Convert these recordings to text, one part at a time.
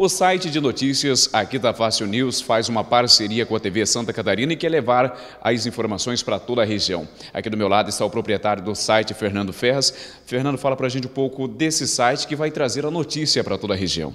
O site de notícias aqui da Fácil News faz uma parceria com a TV Santa Catarina e quer levar as informações para toda a região. Aqui do meu lado está o proprietário do site, Fernando Ferraz. Fernando, fala para a gente um pouco desse site que vai trazer a notícia para toda a região.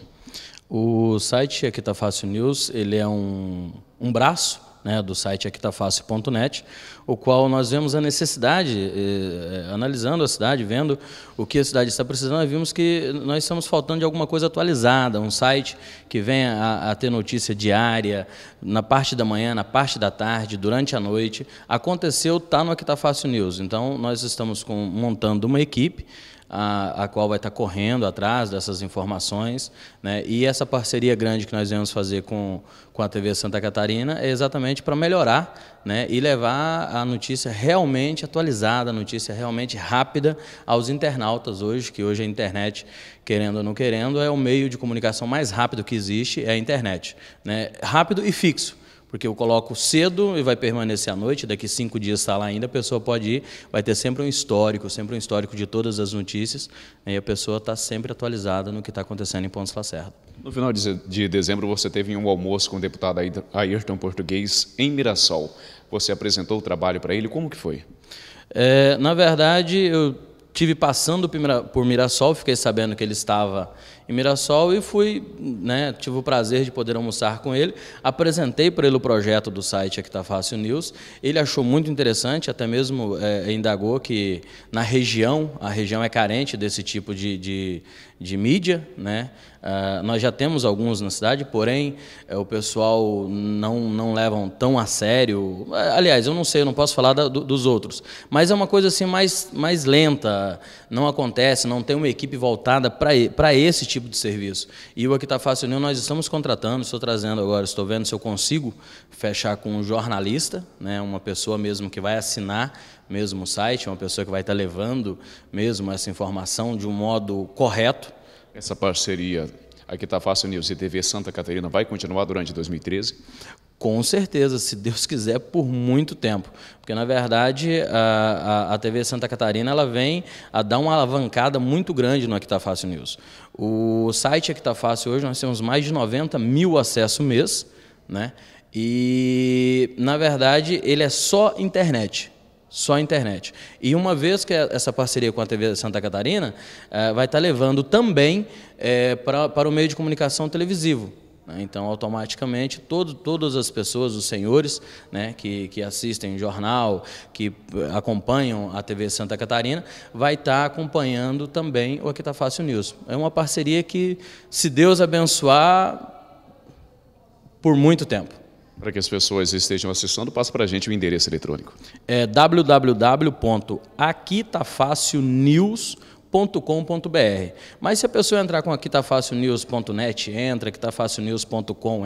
O site aqui da Fácil News, ele é um, um braço né, do site aquitafácil.net, o qual nós vemos a necessidade, eh, eh, analisando a cidade, vendo o que a cidade está precisando, vimos que nós estamos faltando de alguma coisa atualizada, um site que venha a, a ter notícia diária, na parte da manhã, na parte da tarde, durante a noite. Aconteceu, está no Aquitafácil News. Então, nós estamos com, montando uma equipe, a, a qual vai estar correndo atrás dessas informações. Né? E essa parceria grande que nós vamos fazer com, com a TV Santa Catarina é exatamente para melhorar né? e levar a notícia realmente atualizada, a notícia realmente rápida aos internautas hoje, que hoje a internet, querendo ou não querendo, é o meio de comunicação mais rápido que existe, é a internet. Né? Rápido e fixo. Porque eu coloco cedo e vai permanecer à noite, daqui cinco dias está lá ainda, a pessoa pode ir, vai ter sempre um histórico, sempre um histórico de todas as notícias, né, e a pessoa está sempre atualizada no que está acontecendo em Pontos Lacerda. No final de dezembro, você teve um almoço com o deputado Ayrton Português em Mirassol. Você apresentou o trabalho para ele, como que foi? É, na verdade, eu tive passando por Mirassol, fiquei sabendo que ele estava em Mirassol e fui, né, tive o prazer de poder almoçar com ele. Apresentei para ele o projeto do site Aqui Tá Fácil News. Ele achou muito interessante, até mesmo é, indagou que na região, a região é carente desse tipo de, de, de mídia, né? Uh, nós já temos alguns na cidade, porém uh, o pessoal não, não levam tão a sério. Aliás, eu não sei, eu não posso falar da, do, dos outros. Mas é uma coisa assim mais, mais lenta, não acontece, não tem uma equipe voltada para esse tipo de serviço. E o Aqui Tá Fácil New nós estamos contratando, estou trazendo agora, estou vendo se eu consigo fechar com um jornalista, né, uma pessoa mesmo que vai assinar mesmo o site, uma pessoa que vai estar tá levando mesmo essa informação de um modo correto essa parceria aqui está Fácil News e TV Santa Catarina vai continuar durante 2013? Com certeza, se Deus quiser, por muito tempo. Porque, na verdade, a, a, a TV Santa Catarina ela vem a dar uma alavancada muito grande no Aqui tá Fácil News. O site Aqui tá Fácil hoje, nós temos mais de 90 mil acessos mês, né? E, na verdade, ele é só internet. Só a internet. E uma vez que é essa parceria com a TV Santa Catarina é, vai estar tá levando também é, pra, para o meio de comunicação televisivo. Né? Então, automaticamente, todo, todas as pessoas, os senhores né, que, que assistem jornal, que eh, acompanham a TV Santa Catarina, vai estar tá acompanhando também o Aqui Tá Fácil News. É uma parceria que, se Deus abençoar, por muito tempo para que as pessoas estejam acessando, passa para a gente o endereço eletrônico. É www.aquitafacilnews.com com.br. Mas se a pessoa entrar com aqui tá entra, aqui tá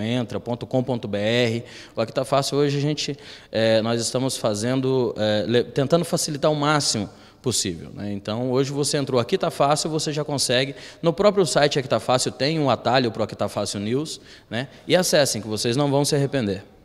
entra, .com.br. O aqui tá fácil hoje a gente é, nós estamos fazendo é, tentando facilitar o máximo possível. Né? Então, hoje você entrou aqui está fácil, você já consegue. No próprio site aqui é está fácil tem um atalho para o aqui está fácil news, né? E acessem que vocês não vão se arrepender.